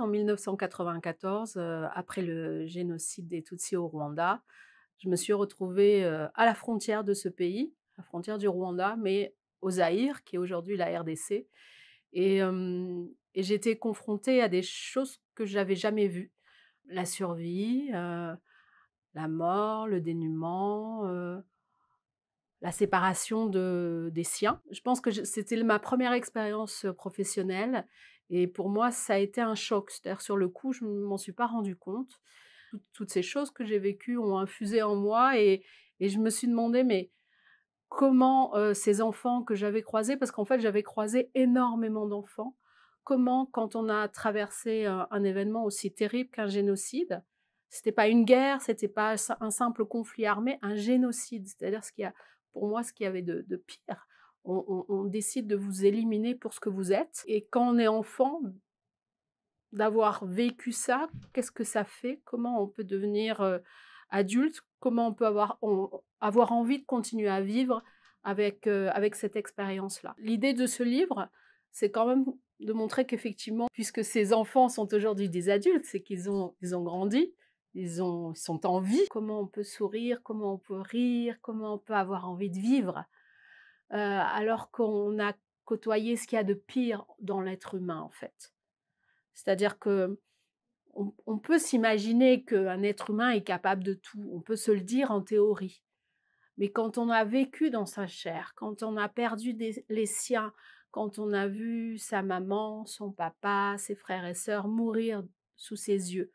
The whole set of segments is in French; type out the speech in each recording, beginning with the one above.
En 1994, euh, après le génocide des Tutsis au Rwanda, je me suis retrouvée euh, à la frontière de ce pays, à la frontière du Rwanda, mais au Zaïre, qui est aujourd'hui la RDC. Et, j'étais confrontée à des choses que je n'avais jamais vues. La survie, euh, la mort, le dénuement, la séparation de, des siens. Je pense que c'était ma première expérience professionnelle et pour moi, ça a été un choc. C'est-à-dire, sur le coup, je ne m'en suis pas rendu compte. toutes ces choses que j'ai vécues ont infusé en moi et, je me suis demandé, mais comment euh, ces enfants que j'avais croisés, parce qu'en fait, j'avais croisé énormément d'enfants, comment, quand on a traversé euh, un, événement aussi terrible qu'un génocide, c'était pas une guerre, c'était pas un simple conflit armé, un génocide, c'est-à-dire ce qui a, pour moi, ce qu'il y avait de pire, on, décide de vous éliminer pour ce que vous êtes. Et quand on est enfant, d'avoir vécu ça, qu'est-ce que ça fait Comment on peut devenir euh, adulte Comment on peut avoir, envie de continuer à vivre euh, avec, cette expérience-là L'idée de ce livre, c'est quand même de montrer qu'effectivement, puisque ces enfants sont aujourd'hui des adultes, c'est qu'ils ont, grandi, ils, ont, ils sont en vie. Comment on peut sourire, comment on peut rire, comment on peut avoir envie de vivre alors qu'on a côtoyé ce qu'il y a de pire dans l'être humain, en fait. C'est-à-dire que on, peut s'imaginer qu'un être humain est capable de tout, on peut se le dire en théorie. Mais quand on a vécu dans sa chair, quand on a perdu les siens, quand on a vu sa maman, son papa, ses frères et sœurs mourir sous ses yeux,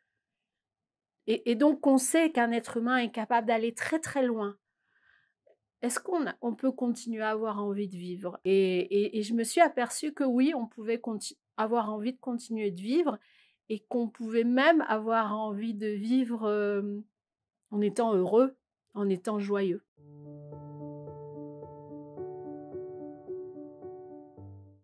et donc on sait qu'un être humain est capable d'aller très très loin, est-ce qu'on on peut continuer à avoir envie de vivre et, et, je me suis aperçue que oui, on pouvait avoir envie de continuer de vivre et qu'on pouvait même avoir envie de vivre en étant heureux, en étant joyeux.